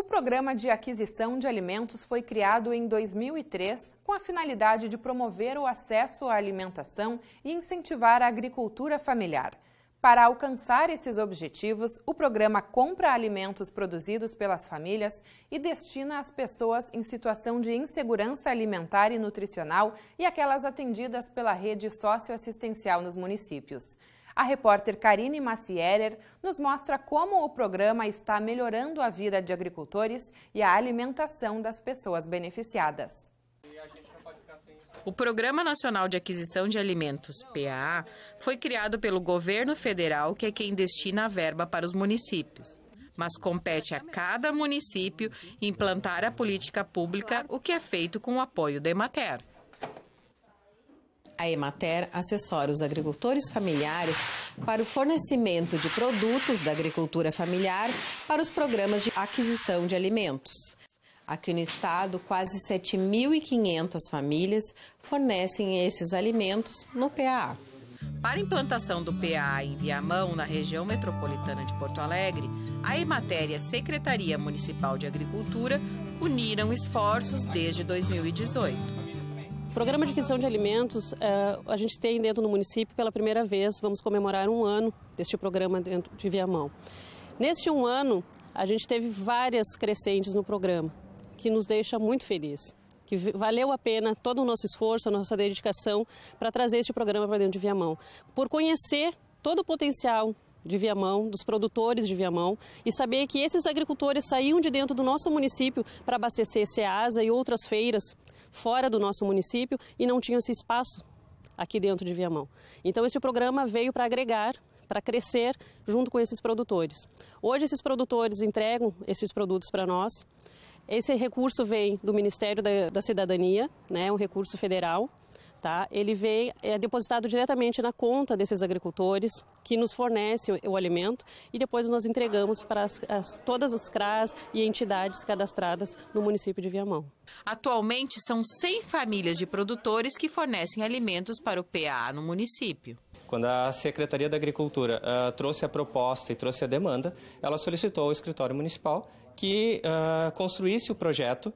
O Programa de Aquisição de Alimentos foi criado em 2003 com a finalidade de promover o acesso à alimentação e incentivar a agricultura familiar. Para alcançar esses objetivos, o programa compra alimentos produzidos pelas famílias e destina às pessoas em situação de insegurança alimentar e nutricional e aquelas atendidas pela rede socioassistencial nos municípios. A repórter Karine Macierer nos mostra como o programa está melhorando a vida de agricultores e a alimentação das pessoas beneficiadas. O Programa Nacional de Aquisição de Alimentos, PAA, foi criado pelo governo federal, que é quem destina a verba para os municípios. Mas compete a cada município implantar a política pública, o que é feito com o apoio da Emater. A Emater assessora os agricultores familiares para o fornecimento de produtos da agricultura familiar para os programas de aquisição de alimentos. Aqui no estado, quase 7.500 famílias fornecem esses alimentos no PAA. Para a implantação do PAA em Viamão, na região metropolitana de Porto Alegre, a Emater e a Secretaria Municipal de Agricultura uniram esforços desde 2018. O programa de aquisição de alimentos, eh, a gente tem dentro do município, pela primeira vez, vamos comemorar um ano deste programa dentro de Viamão. Neste um ano, a gente teve várias crescentes no programa, que nos deixa muito felizes que valeu a pena todo o nosso esforço, a nossa dedicação para trazer este programa para dentro de Viamão. Por conhecer todo o potencial de Viamão, dos produtores de Viamão e saber que esses agricultores saíam de dentro do nosso município para abastecer SEASA e outras feiras fora do nosso município e não tinham esse espaço aqui dentro de Viamão. Então, esse programa veio para agregar para crescer junto com esses produtores. Hoje, esses produtores entregam esses produtos para nós. Esse recurso vem do Ministério da, da Cidadania, né, um recurso federal, tá? Ele vem é depositado diretamente na conta desses agricultores que nos fornecem o, o alimento e depois nós entregamos para as, as, todas os CRAs e entidades cadastradas no município de Viamão. Atualmente são 100 famílias de produtores que fornecem alimentos para o PA no município. Quando a Secretaria da Agricultura uh, trouxe a proposta e trouxe a demanda, ela solicitou ao escritório municipal que uh, construísse o projeto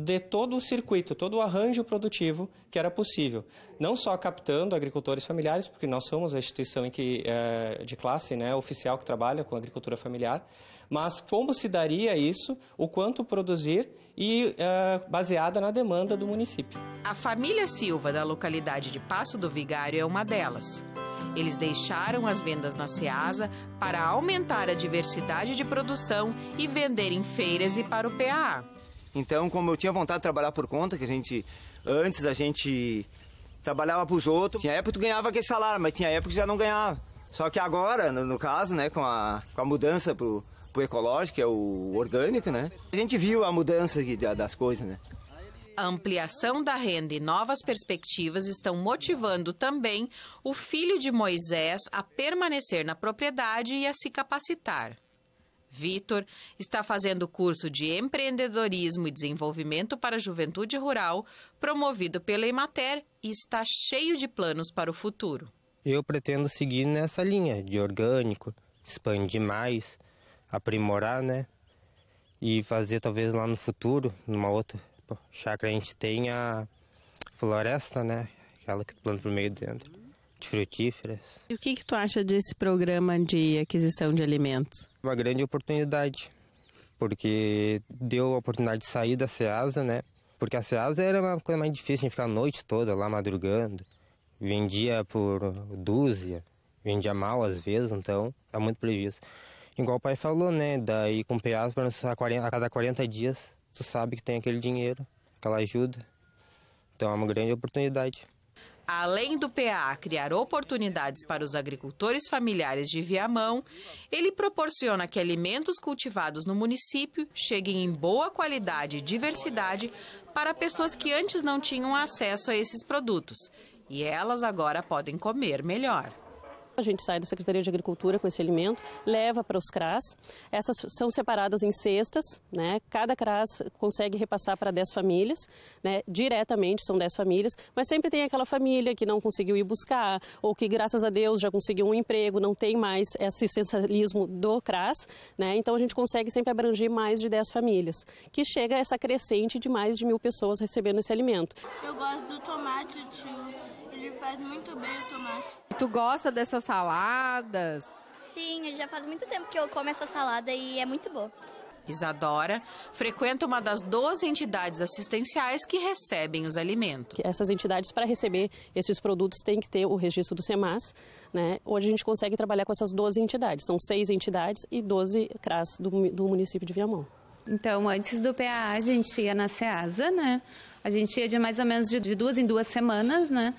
de todo o circuito, todo o arranjo produtivo que era possível. Não só captando agricultores familiares, porque nós somos a instituição em que, é, de classe né, oficial que trabalha com agricultura familiar, mas como se daria isso, o quanto produzir e é, baseada na demanda do município. A família Silva, da localidade de Passo do Vigário, é uma delas. Eles deixaram as vendas na Ceasa para aumentar a diversidade de produção e vender em feiras e para o PAA. Então, como eu tinha vontade de trabalhar por conta, que a gente antes a gente trabalhava para os outros, tinha época que tu ganhava aquele salário, mas tinha época que já não ganhava. Só que agora, no, no caso, né, com a, com a mudança pro, pro ecológico, que é o orgânico, né? A gente viu a mudança de, de, das coisas, né? A ampliação da renda e novas perspectivas estão motivando também o filho de Moisés a permanecer na propriedade e a se capacitar. Vitor está fazendo curso de empreendedorismo e desenvolvimento para a juventude rural, promovido pela Emater, e está cheio de planos para o futuro. Eu pretendo seguir nessa linha de orgânico, expandir mais, aprimorar, né? E fazer talvez lá no futuro, numa outra chácara a gente tenha floresta, né? Aquela que tu planta por meio dentro, de frutíferas. E o que, que tu acha desse programa de aquisição de alimentos? uma grande oportunidade, porque deu a oportunidade de sair da SEASA, né? Porque a SEASA era uma coisa mais difícil, a gente ficar a noite toda lá madrugando. Vendia por dúzia, vendia mal às vezes, então tá muito prejuízo. Igual o pai falou, né? Daí com pedaço a cada 40 dias, tu sabe que tem aquele dinheiro, aquela ajuda. Então é uma grande oportunidade. Além do PA criar oportunidades para os agricultores familiares de Viamão, ele proporciona que alimentos cultivados no município cheguem em boa qualidade e diversidade para pessoas que antes não tinham acesso a esses produtos. E elas agora podem comer melhor. A gente sai da Secretaria de Agricultura com esse alimento, leva para os CRAS. Essas são separadas em cestas, né? Cada CRAS consegue repassar para 10 famílias, né? Diretamente são 10 famílias, mas sempre tem aquela família que não conseguiu ir buscar ou que graças a Deus já conseguiu um emprego, não tem mais esse assistencialismo do CRAS, né? Então a gente consegue sempre abranger mais de 10 famílias, que chega a essa crescente de mais de mil pessoas recebendo esse alimento. Eu gosto do tomate, tio. Ele faz muito bem o tomate. Tu gosta dessas saladas? Sim, já faz muito tempo que eu como essa salada e é muito boa. Isadora frequenta uma das 12 entidades assistenciais que recebem os alimentos. Essas entidades, para receber esses produtos, têm que ter o registro do SEMAS. Né? Hoje a gente consegue trabalhar com essas 12 entidades. São seis entidades e 12 CRAS do, do município de Viamão. Então, antes do PAA, a gente ia na SEASA, né? A gente ia de mais ou menos de duas em duas semanas, né?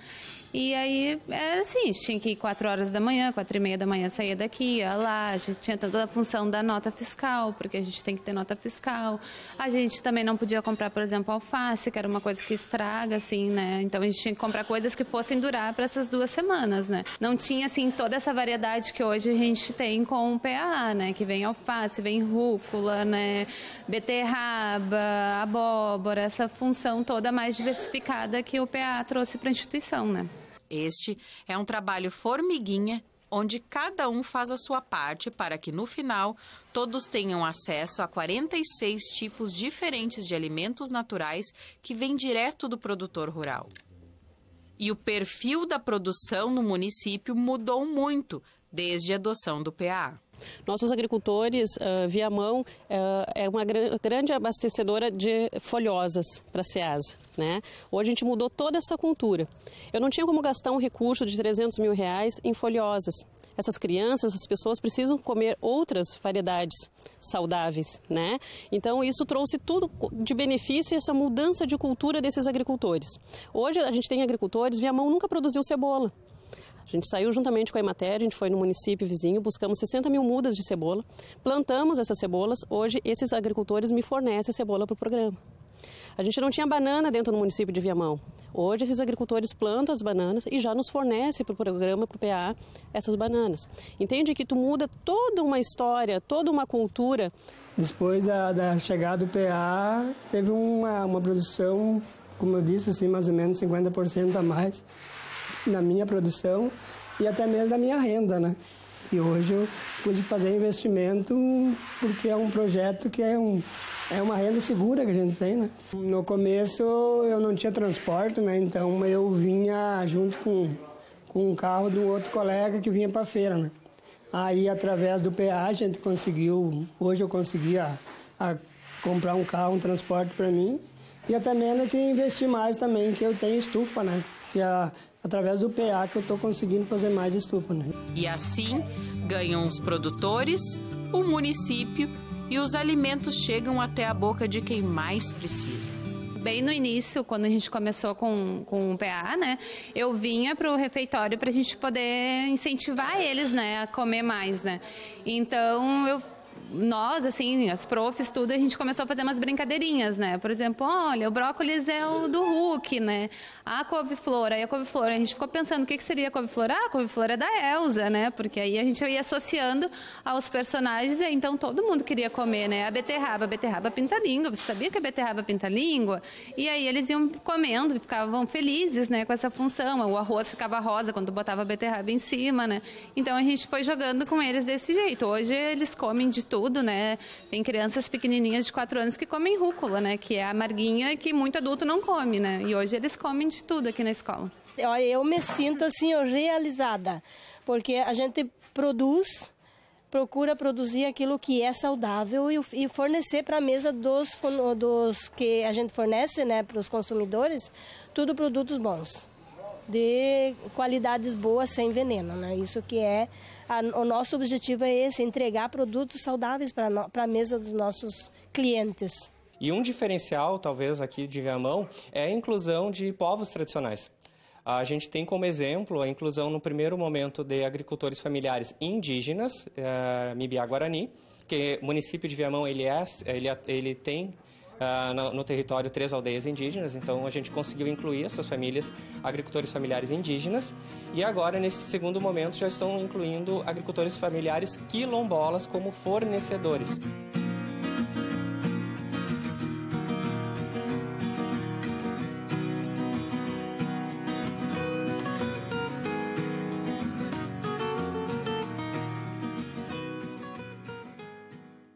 E aí era assim, tinha que ir 4 horas da manhã, 4 e meia da manhã saía daqui, ia lá, a gente tinha toda a função da nota fiscal, porque a gente tem que ter nota fiscal. A gente também não podia comprar, por exemplo, alface, que era uma coisa que estraga, assim, né? Então a gente tinha que comprar coisas que fossem durar para essas duas semanas, né? Não tinha, assim, toda essa variedade que hoje a gente tem com o PA, né? Que vem alface, vem rúcula, né? Beterraba, abóbora, essa função toda mais diversificada que o PA trouxe para a instituição, né? Este é um trabalho formiguinha onde cada um faz a sua parte para que no final todos tenham acesso a 46 tipos diferentes de alimentos naturais que vêm direto do produtor rural. E o perfil da produção no município mudou muito desde a adoção do PA. Nossos agricultores, uh, ah, Viamão, uh, ah, é uma gr grande abastecedora de folhosas para a SEASA. Né? Hoje a gente mudou toda essa cultura. Eu não tinha como gastar um recurso de 300 mil reais em folhosas. Essas crianças, essas pessoas precisam comer outras variedades saudáveis, né? Então isso trouxe tudo de benefício e essa mudança de cultura desses agricultores. Hoje a gente tem agricultores, Viamão nunca produziu cebola. A gente saiu juntamente com a Emater, a gente foi no município vizinho, buscamos 60 mil mudas de cebola, plantamos essas cebolas, hoje esses agricultores me fornecem cebola para o programa. A gente não tinha banana dentro do município de Viamão. Hoje, esses agricultores plantam as bananas e já nos fornecem para o programa, para o PA, essas bananas. Entende que tu muda toda uma história, toda uma cultura. Depois da, da chegada do PA, teve uma, uma produção, como eu disse, assim, mais ou menos 50% a mais na minha produção e até mesmo da minha renda, né? E hoje eu pude fazer investimento porque é um projeto que é, um, é uma renda segura que a gente tem, né? No começo eu não tinha transporte, né? Então eu vinha junto com, com um carro de um outro colega que vinha para feira, né? Aí através do PA a gente conseguiu, hoje eu consegui a, a comprar um carro, um transporte para mim e até mesmo que investir mais também, que eu tenho estufa, né? E a, através do PA que eu estou conseguindo fazer mais estufa. Né? E assim ganham os produtores, o município e os alimentos chegam até a boca de quem mais precisa. Bem no início, quando a gente começou com, com o PA, né? Eu vinha para o refeitório para a gente poder incentivar eles, né? A comer mais, né? Então, eu nós, assim, as profs, tudo, a gente começou a fazer umas brincadeirinhas, né? Por exemplo, olha, o brócolis é o do Hulk, né? A couve-flor, aí a couve-flor. A gente ficou pensando o que, que seria a couve-flor. Ah, a couve-flor é da Elsa, né? Porque aí a gente ia associando aos personagens, e então todo mundo queria comer, né? A beterraba, a beterraba pinta-língua. Você sabia que a beterraba pinta-língua? E aí eles iam comendo, ficavam felizes, né, com essa função. O arroz ficava rosa quando botava a beterraba em cima, né? Então a gente foi jogando com eles desse jeito. Hoje eles comem de tudo né? Tem crianças pequenininhas de 4 anos que comem rúcula, né? Que é amarguinha e que muito adulto não come, né? E hoje eles comem de tudo aqui na escola. Olha, eu me sinto assim realizada, porque a gente produz procura produzir aquilo que é saudável e, fornecer para a mesa dos, dos que a gente fornece né, para os consumidores, tudo produtos bons, de qualidades boas, sem veneno. Né? Isso que é a, o nosso objetivo é esse, entregar produtos saudáveis para a mesa dos nossos clientes. E um diferencial, talvez, aqui de Viamão é a inclusão de povos tradicionais. A gente tem como exemplo a inclusão no primeiro momento de agricultores familiares indígenas, é, eh, Mibiá Guarani, que o município de Viamão ele, é, ele, é, ele tem uh, ah, no, no, território três aldeias indígenas, então a gente conseguiu incluir essas famílias, agricultores familiares indígenas, e agora, nesse segundo momento, já estão incluindo agricultores familiares quilombolas como fornecedores.